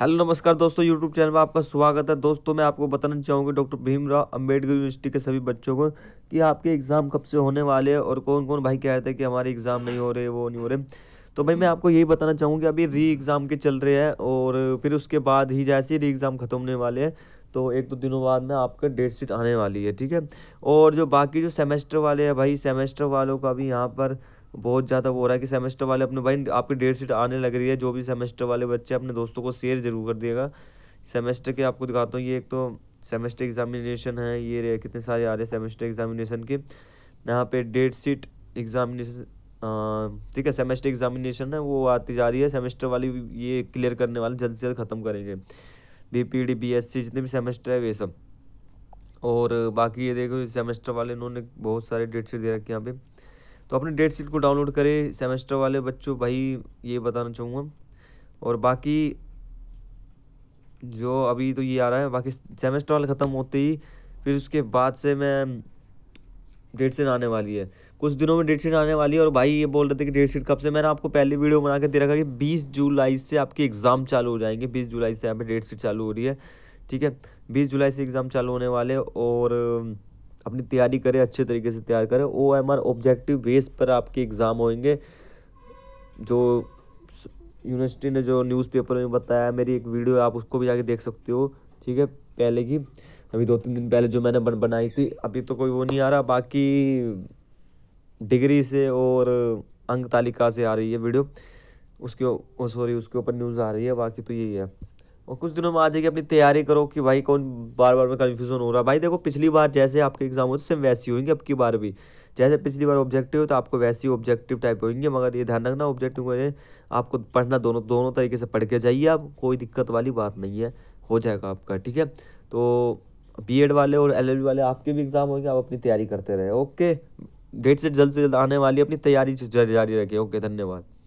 hello नमस्कार दोस्तों YouTube channel में आपका स्वागत है दोस्तों मैं आपको बताना चाहूँगी डॉक्टर भीमराव अंबेडकर यूनिवर्सिटी के सभी बच्चों को कि आपके एग्ज़ाम कब से होने वाले हैं और कौन कौन भाई कह रहे थे कि हमारे एग्ज़ाम नहीं हो रहे वो नहीं हो रहे तो भाई मैं आपको यही बताना चाहूँगी अभी री एग्ज़ाम के चल रहे हैं और फिर उसके बाद ही जैसे री एग्ज़ाम ख़त्म होने वाले हैं तो एक दो दिनों बाद में आपका डेट शीट आने वाली है ठीक है और जो बाकी जो सेमेस्टर वाले हैं भाई सेमेस्टर वालों का भी यहाँ पर बहुत ज़्यादा वो हो रहा है कि सेमेस्टर वाले अपने भाई आपकी डेट शीट आने लग रही है जो भी सेमेस्टर वाले बच्चे अपने दोस्तों को शेयर जरूर कर दिएगा सेमेस्टर के आपको दिखाता हूँ ये एक तो सेमेस्टर एग्जामिनेशन है ये रहे कितने सारे आ रहे हैं सेमेस्टर एग्जामिनेशन के यहाँ पे डेट शीट एग्जामिनेशन ठीक है सेमेस्टर एग्जामिनेशन है वो आती जा रही है सेमेस्टर वाली ये क्लियर करने वाले जल्द से जल्द ख़त्म करेंगे B P D B S C जितने भी सेमेस्टर है वे सब और बाकी ये देखो सेमेस्टर वाले इन्होंने बहुत सारे डेट शीट दे रखी यहाँ पे तो अपने डेट शीट को डाउनलोड करें सेमेस्टर वाले बच्चों भाई ये बताना चाहूँगा और बाकी जो अभी तो ये आ रहा है बाकी सेमेस्टर वाले ख़त्म होते ही फिर उसके बाद से मैं डेट शीट आने वाली है कुछ दिनों में डेट शीट आने वाली है और भाई ये बोल रहे थे कि डेट शीट कब से मैंने आपको पहले वीडियो बना के दे रखा कि 20 जुलाई से आपके एग्ज़ाम चालू हो जाएंगे 20 जुलाई से यहाँ पे डेट शीट चालू हो रही है ठीक है 20 जुलाई से एग्ज़ाम चालू होने वाले और अपनी तैयारी करें अच्छे तरीके से तैयार करें O M R objective base पर आपके एग्ज़ाम होंगे जो यूनिवर्सिटी ने जो न्यूज़पेपर में बताया मेरी एक वीडियो आप उसको भी जाके देख सकते हो ठीक है पहले की अभी दो तीन दिन पहले जो मैंने बन बनाई थी अभी तो कोई वो नहीं आ रहा बाकी डिग्री से और अंक तालिका से आ रही है वीडियो उसके सॉरी उसके ऊपर न्यूज़ आ रही है बाकी तो यही है और कुछ दिनों में आ जाएगी अपनी तैयारी करो कि भाई कौन बार बार में कन्फ्यूजन हो रहा है भाई देखो पिछली बार जैसे आपके एग्जाम होते सेम वैसी होंगे अब की बार भी जैसे पिछली बार ऑब्जेक्टिव तो आपको वैसी ऑब्जेक्टिव टाइप होंगे मगर ये ध्यान रखना ऑब्जेक्टिव को आपको पढ़ना दोनों दोनों तरीके से पढ़ के जाइए आप कोई दिक्कत वाली बात नहीं है हो जाएगा आपका ठीक है तो बी वाले और एल वाले आपके भी एग्जाम होंगे आप अपनी तैयारी करते रहे ओके डेट से जल्द से जल्द आने वाली अपनी तैयारी जारी रखें ओके धन्यवाद